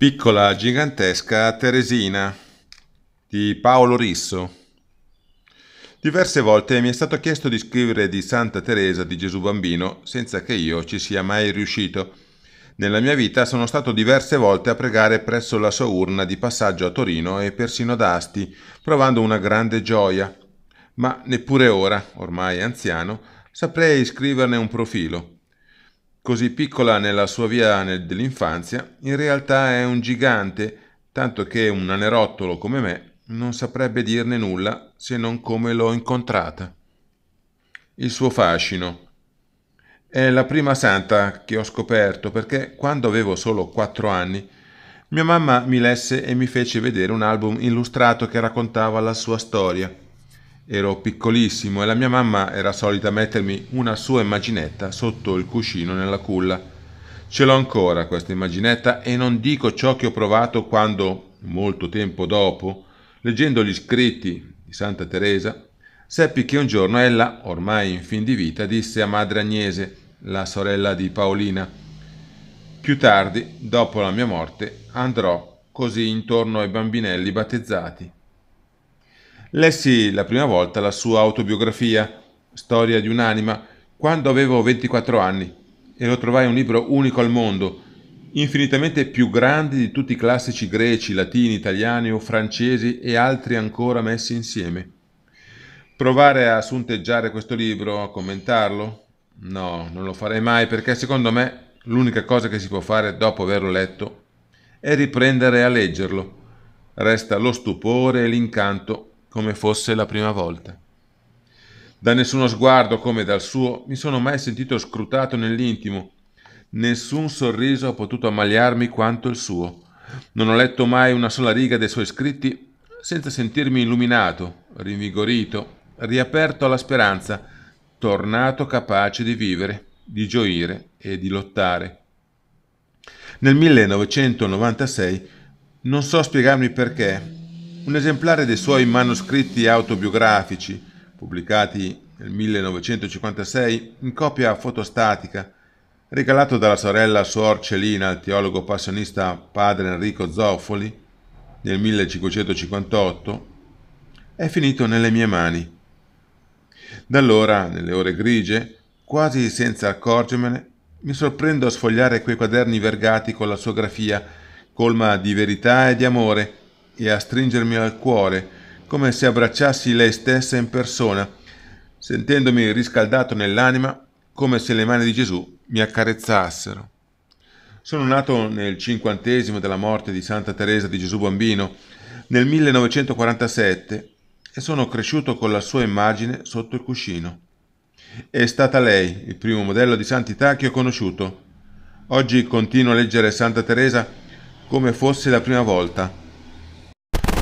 Piccola gigantesca Teresina di Paolo Risso. Diverse volte mi è stato chiesto di scrivere di Santa Teresa di Gesù Bambino senza che io ci sia mai riuscito. Nella mia vita sono stato diverse volte a pregare presso la sua urna di passaggio a Torino e persino ad Asti, provando una grande gioia. Ma neppure ora, ormai anziano, saprei scriverne un profilo così piccola nella sua via dell'infanzia, in realtà è un gigante, tanto che un anerottolo come me non saprebbe dirne nulla se non come l'ho incontrata. Il suo fascino. È la prima santa che ho scoperto perché quando avevo solo quattro anni mia mamma mi lesse e mi fece vedere un album illustrato che raccontava la sua storia ero piccolissimo e la mia mamma era solita mettermi una sua immaginetta sotto il cuscino nella culla. Ce l'ho ancora questa immaginetta e non dico ciò che ho provato quando, molto tempo dopo, leggendo gli scritti di Santa Teresa, seppi che un giorno ella, ormai in fin di vita, disse a madre Agnese, la sorella di Paolina, più tardi, dopo la mia morte, andrò così intorno ai bambinelli battezzati Lessi la prima volta la sua autobiografia, Storia di un'anima, quando avevo 24 anni e lo trovai un libro unico al mondo, infinitamente più grande di tutti i classici greci, latini, italiani o francesi e altri ancora messi insieme. Provare a sunteggiare questo libro, a commentarlo? No, non lo farei mai perché secondo me l'unica cosa che si può fare dopo averlo letto è riprendere a leggerlo. Resta lo stupore e l'incanto come fosse la prima volta. Da nessuno sguardo come dal suo mi sono mai sentito scrutato nell'intimo. Nessun sorriso ha potuto ammaliarmi quanto il suo. Non ho letto mai una sola riga dei suoi scritti senza sentirmi illuminato, rinvigorito, riaperto alla speranza, tornato capace di vivere, di gioire e di lottare. Nel 1996 non so spiegarmi perché, un esemplare dei suoi manoscritti autobiografici, pubblicati nel 1956 in copia fotostatica, regalato dalla sorella Suor Celina al teologo passionista padre Enrico Zoffoli nel 1558, è finito nelle mie mani. Da allora, nelle ore grigie, quasi senza accorgermene, mi sorprendo a sfogliare quei quaderni vergati con la sua grafia, colma di verità e di amore, e a stringermi al cuore, come se abbracciassi lei stessa in persona, sentendomi riscaldato nell'anima come se le mani di Gesù mi accarezzassero. Sono nato nel cinquantesimo della morte di Santa Teresa di Gesù Bambino, nel 1947, e sono cresciuto con la sua immagine sotto il cuscino. È stata lei il primo modello di santità che ho conosciuto. Oggi continuo a leggere Santa Teresa come fosse la prima volta.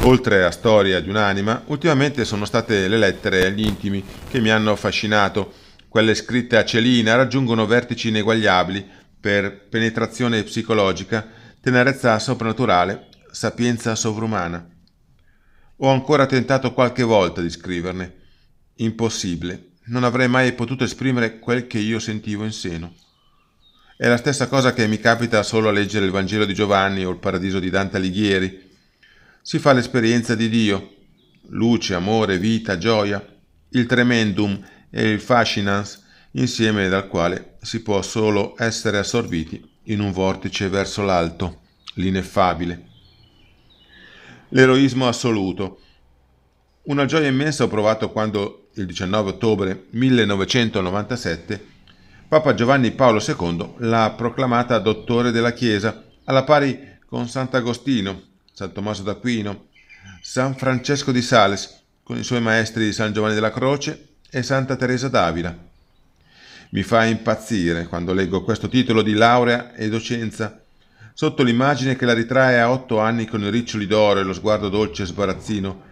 Oltre a storia di un'anima, ultimamente sono state le lettere agli intimi che mi hanno affascinato. Quelle scritte a Celina raggiungono vertici ineguagliabili per penetrazione psicologica, tenerezza soprannaturale, sapienza sovrumana. Ho ancora tentato qualche volta di scriverne. Impossibile. Non avrei mai potuto esprimere quel che io sentivo in seno. È la stessa cosa che mi capita solo a leggere il Vangelo di Giovanni o il Paradiso di Dante Alighieri, si fa l'esperienza di Dio, luce, amore, vita, gioia, il tremendum e il fascinans, insieme dal quale si può solo essere assorbiti in un vortice verso l'alto, l'ineffabile. L'eroismo assoluto. Una gioia immensa ho provato quando, il 19 ottobre 1997, Papa Giovanni Paolo II l'ha proclamata dottore della Chiesa, alla pari con Sant'Agostino, San Tommaso d'Aquino, San Francesco di Sales, con i suoi maestri di San Giovanni della Croce e Santa Teresa d'Avila. Mi fa impazzire quando leggo questo titolo di laurea e docenza sotto l'immagine che la ritrae a otto anni con i riccioli d'oro e lo sguardo dolce e sbarazzino,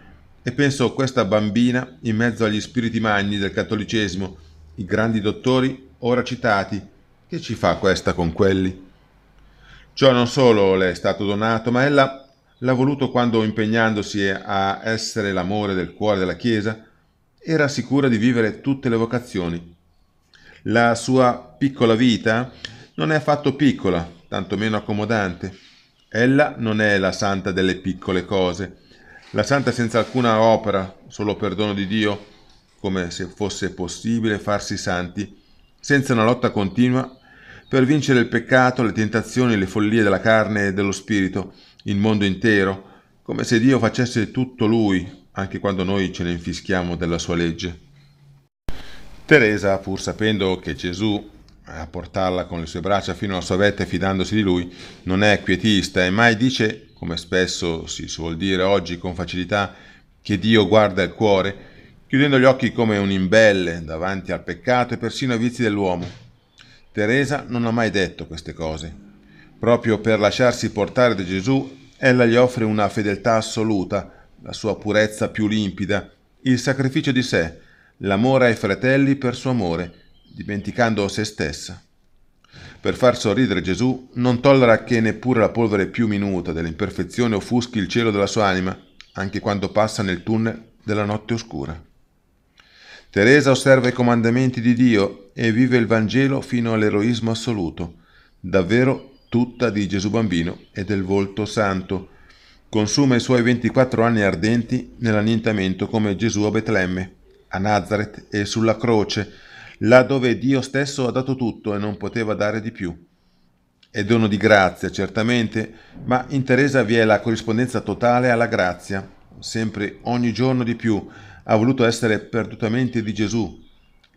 e penso a questa bambina in mezzo agli spiriti magni del cattolicesimo, i grandi dottori ora citati, che ci fa questa con quelli? Ciò non solo le è stato donato, ma ella l'ha voluto quando, impegnandosi a essere l'amore del cuore della Chiesa, era sicura di vivere tutte le vocazioni. La sua piccola vita non è affatto piccola, tantomeno accomodante. Ella non è la santa delle piccole cose, la santa senza alcuna opera, solo perdono di Dio, come se fosse possibile farsi santi, senza una lotta continua per vincere il peccato, le tentazioni, le follie della carne e dello spirito, il mondo intero, come se Dio facesse tutto lui, anche quando noi ce ne infischiamo della sua legge. Teresa, pur sapendo che Gesù a portarla con le sue braccia fino alla sua vetta e fidandosi di lui, non è quietista e mai dice, come spesso si suol dire oggi con facilità, che Dio guarda il cuore, chiudendo gli occhi come un imbelle davanti al peccato e persino ai vizi dell'uomo. Teresa non ha mai detto queste cose, Proprio per lasciarsi portare da Gesù, ella gli offre una fedeltà assoluta, la sua purezza più limpida, il sacrificio di sé, l'amore ai fratelli per suo amore, dimenticando se stessa. Per far sorridere Gesù non tollera che neppure la polvere più minuta dell'imperfezione offuschi il cielo della sua anima, anche quando passa nel tunnel della notte oscura. Teresa osserva i comandamenti di Dio e vive il Vangelo fino all'eroismo assoluto. Davvero tutta di Gesù Bambino e del volto santo. Consuma i suoi 24 anni ardenti nell'annientamento come Gesù a Betlemme, a Nazareth e sulla croce, là dove Dio stesso ha dato tutto e non poteva dare di più. È dono di grazia, certamente, ma in Teresa vi è la corrispondenza totale alla grazia. Sempre ogni giorno di più ha voluto essere perdutamente di Gesù,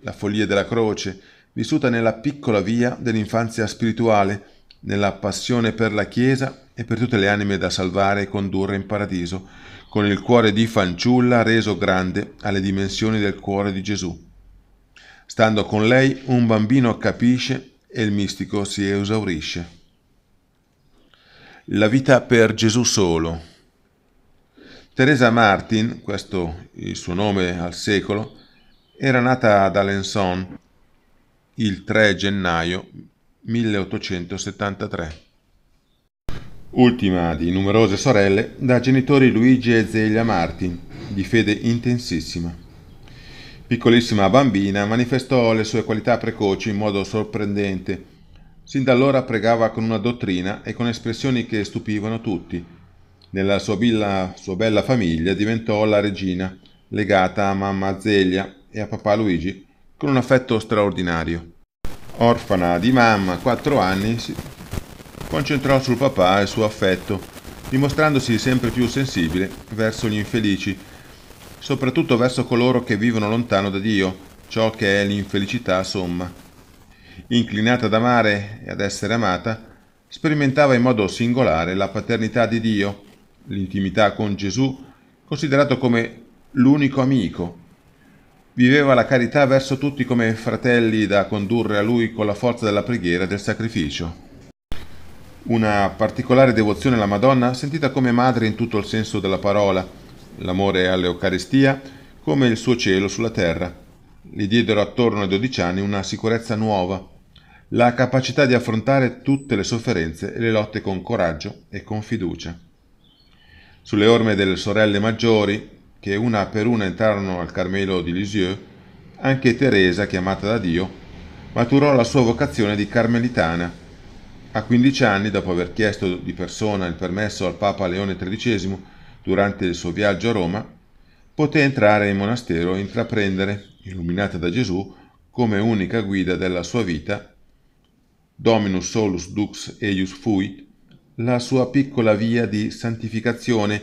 la follia della croce, vissuta nella piccola via dell'infanzia spirituale, nella passione per la Chiesa e per tutte le anime da salvare e condurre in paradiso, con il cuore di fanciulla reso grande alle dimensioni del cuore di Gesù. Stando con lei un bambino capisce e il mistico si esaurisce. La vita per Gesù solo. Teresa Martin, questo il suo nome al secolo, era nata ad Alençon il 3 gennaio 1873. Ultima di numerose sorelle, da genitori Luigi e Zelia Marti, di fede intensissima. Piccolissima bambina, manifestò le sue qualità precoci in modo sorprendente. Sin da allora pregava con una dottrina e con espressioni che stupivano tutti. Nella sua, villa, sua bella famiglia diventò la regina, legata a mamma Zelia e a papà Luigi con un affetto straordinario. Orfana di mamma, 4 anni, si concentrò sul papà e il suo affetto, dimostrandosi sempre più sensibile verso gli infelici, soprattutto verso coloro che vivono lontano da Dio, ciò che è l'infelicità somma. Inclinata ad amare e ad essere amata, sperimentava in modo singolare la paternità di Dio, l'intimità con Gesù, considerato come l'unico amico Viveva la carità verso tutti come fratelli da condurre a lui con la forza della preghiera e del sacrificio. Una particolare devozione alla Madonna, sentita come madre in tutto il senso della parola, l'amore all'Eucaristia, come il suo cielo sulla terra. Gli diedero attorno ai dodici anni una sicurezza nuova, la capacità di affrontare tutte le sofferenze e le lotte con coraggio e con fiducia. Sulle orme delle sorelle maggiori, che una per una entrarono al Carmelo di Lisieux, anche Teresa, chiamata da Dio, maturò la sua vocazione di carmelitana. A 15 anni, dopo aver chiesto di persona il permesso al Papa Leone XIII durante il suo viaggio a Roma, poté entrare in monastero e intraprendere, illuminata da Gesù, come unica guida della sua vita, Dominus solus dux eius fuit, la sua piccola via di santificazione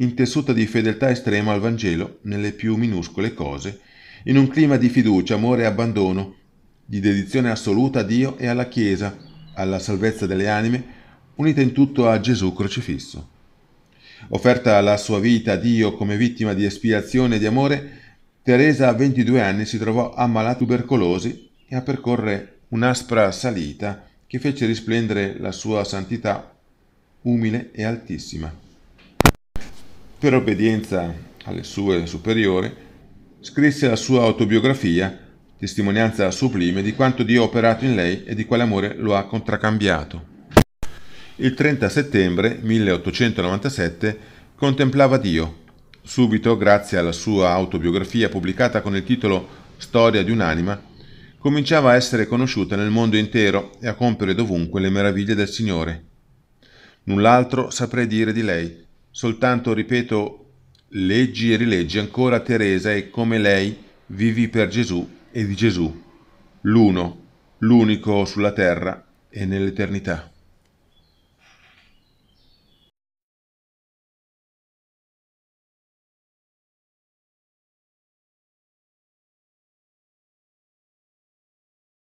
intessuta di fedeltà estrema al Vangelo nelle più minuscole cose, in un clima di fiducia, amore e abbandono, di dedizione assoluta a Dio e alla Chiesa, alla salvezza delle anime, unita in tutto a Gesù crocifisso. Offerta la sua vita a Dio come vittima di espiazione e di amore, Teresa a 22 anni si trovò ammalata di tubercolosi e a percorrere un'aspra salita che fece risplendere la sua santità umile e altissima. Per obbedienza alle sue superiori, scrisse la sua autobiografia, testimonianza sublime di quanto Dio ha operato in lei e di quale amore lo ha contraccambiato. Il 30 settembre 1897 contemplava Dio. Subito, grazie alla sua autobiografia pubblicata con il titolo Storia di un'anima, cominciava a essere conosciuta nel mondo intero e a compiere dovunque le meraviglie del Signore. Null'altro saprei dire di lei, soltanto, ripeto, leggi e rileggi ancora Teresa e come lei vivi per Gesù e di Gesù, l'uno, l'unico sulla terra e nell'eternità.